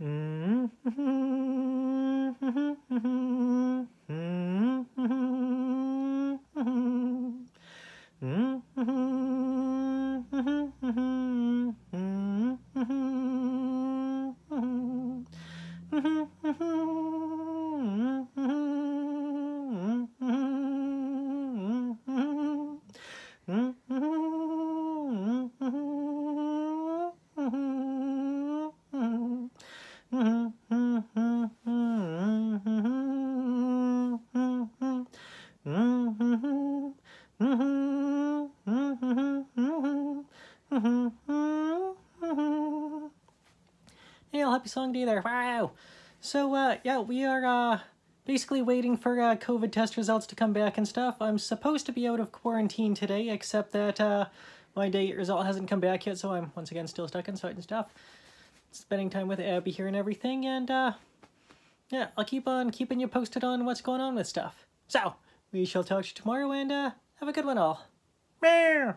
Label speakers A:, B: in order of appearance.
A: Mm-hmm. Neil,
B: happy song day there. Wow. So, uh, yeah, we are, uh, basically waiting for, uh, COVID test results to come back and stuff. I'm supposed to be out of quarantine today, except that, uh, my date result hasn't come back yet, so I'm once again still stuck inside and stuff spending time with Abby here and everything, and uh, yeah, I'll keep on keeping you posted on what's going on with stuff. So, we shall talk to you tomorrow, and uh, have a good one all. Meow.